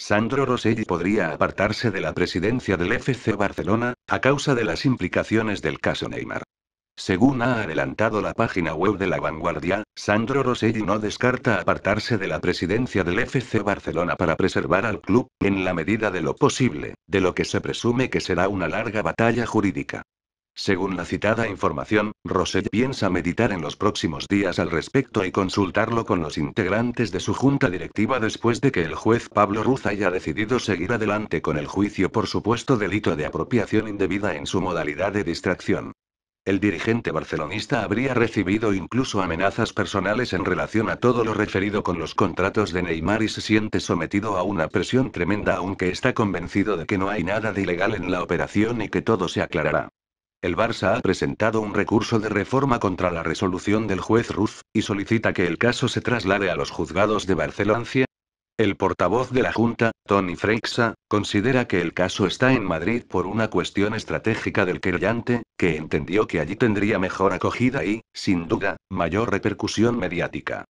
Sandro Rosselli podría apartarse de la presidencia del FC Barcelona, a causa de las implicaciones del caso Neymar. Según ha adelantado la página web de La Vanguardia, Sandro Rosselli no descarta apartarse de la presidencia del FC Barcelona para preservar al club, en la medida de lo posible, de lo que se presume que será una larga batalla jurídica. Según la citada información, Rosell piensa meditar en los próximos días al respecto y consultarlo con los integrantes de su junta directiva después de que el juez Pablo Ruz haya decidido seguir adelante con el juicio por supuesto delito de apropiación indebida en su modalidad de distracción. El dirigente barcelonista habría recibido incluso amenazas personales en relación a todo lo referido con los contratos de Neymar y se siente sometido a una presión tremenda aunque está convencido de que no hay nada de ilegal en la operación y que todo se aclarará. El Barça ha presentado un recurso de reforma contra la resolución del juez Ruz, y solicita que el caso se traslade a los juzgados de Barcelona. El portavoz de la Junta, Tony Freixa, considera que el caso está en Madrid por una cuestión estratégica del querellante, que entendió que allí tendría mejor acogida y, sin duda, mayor repercusión mediática.